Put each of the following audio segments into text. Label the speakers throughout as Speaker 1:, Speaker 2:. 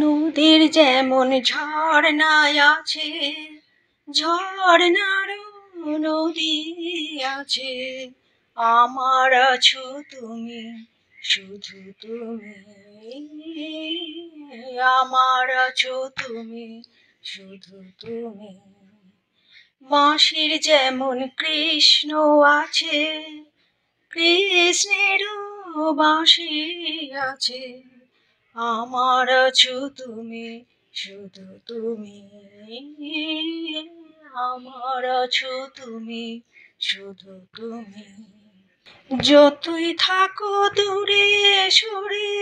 Speaker 1: নদীর যেমন ঝর্ণায় আছে ঝর্ণারও নদী আছে আমার আছো তুমি শুধু তুমি আমার আছো তুমি শুধু তুমি বাঁশির যেমন কৃষ্ণ আছে কৃষ্ণেরও বাঁশি আছে আমার আছো তুমি শুধু তুমি আমার আছো তুমি শুধু তুমি যতই থাকো দূরে সরে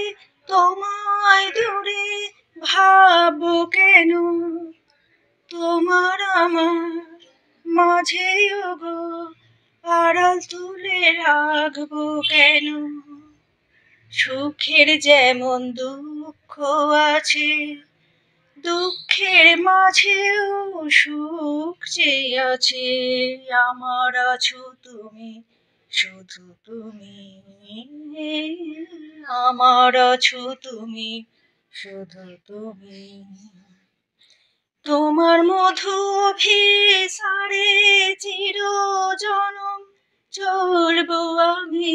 Speaker 1: তোমায় দূরে ভাব কেন তোমার আমার মাঝে গো আড়াল তুলে রাখবো কেন সুখের যেমন দুঃখ আছে দুঃখের মাঝেও সুখ যে আছে আমার আছো তুমি শুধু তুমি আমার আছো তুমি শুধু তুমি তোমার মধু সারে চির জনম চলবো আমি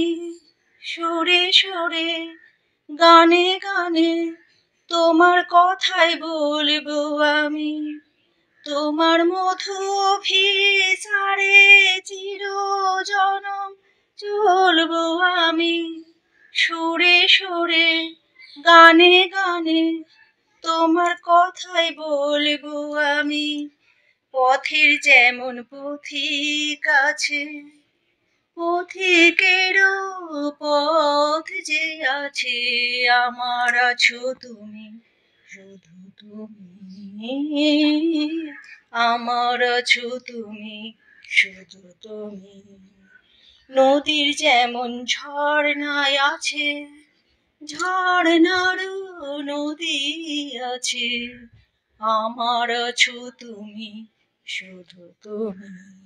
Speaker 1: সুরে সুরে গানে গানে তোমার কথাই বলব আমি তোমার মধু সারে চির জনম চলব আমি সুরে সুরে গানে গানে তোমার কথাই বলব আমি পথের যেমন পথিক আছে পথিকেরও কাছে আমার আছো তুমি শুধু তুমি আমার আছো তুমি শুধু তুমি নদীর যেমন ঝর্ণায় আছে ঝর্ণার নদী আছে আমার আছো তুমি শুধু তুমি